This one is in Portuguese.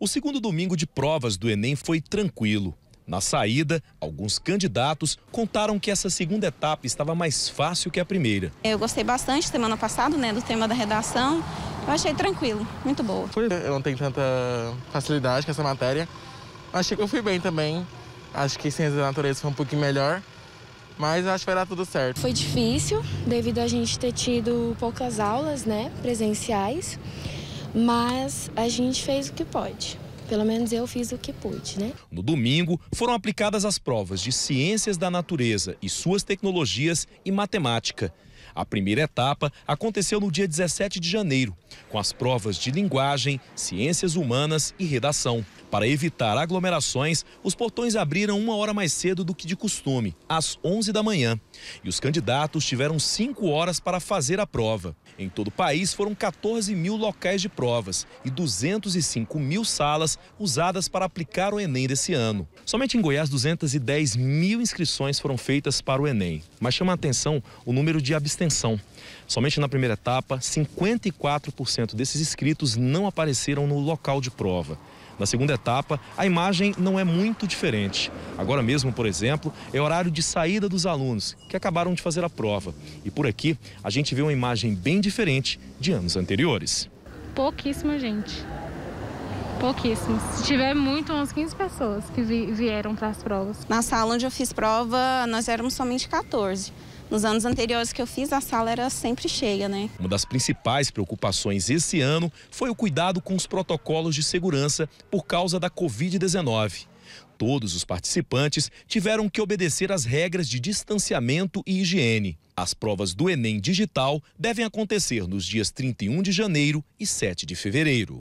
O segundo domingo de provas do Enem foi tranquilo. Na saída, alguns candidatos contaram que essa segunda etapa estava mais fácil que a primeira. É, eu gostei bastante semana passada, né, do tema da redação. Eu achei tranquilo, muito boa. Eu não tenho tanta facilidade com essa matéria. Achei tipo, que eu fui bem também. Acho que ciências da natureza foi um pouquinho melhor. Mas acho que vai dar tudo certo. Foi difícil, devido a gente ter tido poucas aulas, né, presenciais mas a gente fez o que pode. Pelo menos eu fiz o que pude, né? No domingo, foram aplicadas as provas de Ciências da Natureza e suas tecnologias e matemática. A primeira etapa aconteceu no dia 17 de janeiro, com as provas de linguagem, ciências humanas e redação. Para evitar aglomerações, os portões abriram uma hora mais cedo do que de costume, às 11 da manhã. E os candidatos tiveram cinco horas para fazer a prova. Em todo o país, foram 14 mil locais de provas e 205 mil salas usadas para aplicar o Enem desse ano. Somente em Goiás, 210 mil inscrições foram feitas para o Enem. Mas chama a atenção o número de abstenção. Somente na primeira etapa, 54% desses inscritos não apareceram no local de prova. Na segunda etapa, a imagem não é muito diferente. Agora mesmo, por exemplo, é horário de saída dos alunos que acabaram de fazer a prova. E por aqui, a gente vê uma imagem bem diferente de anos anteriores. Pouquíssima gente. Pouquíssimos. Se tiver muito, umas 15 pessoas que vi vieram para as provas. Na sala onde eu fiz prova, nós éramos somente 14. Nos anos anteriores que eu fiz, a sala era sempre cheia, né? Uma das principais preocupações esse ano foi o cuidado com os protocolos de segurança por causa da Covid-19. Todos os participantes tiveram que obedecer às regras de distanciamento e higiene. As provas do Enem Digital devem acontecer nos dias 31 de janeiro e 7 de fevereiro.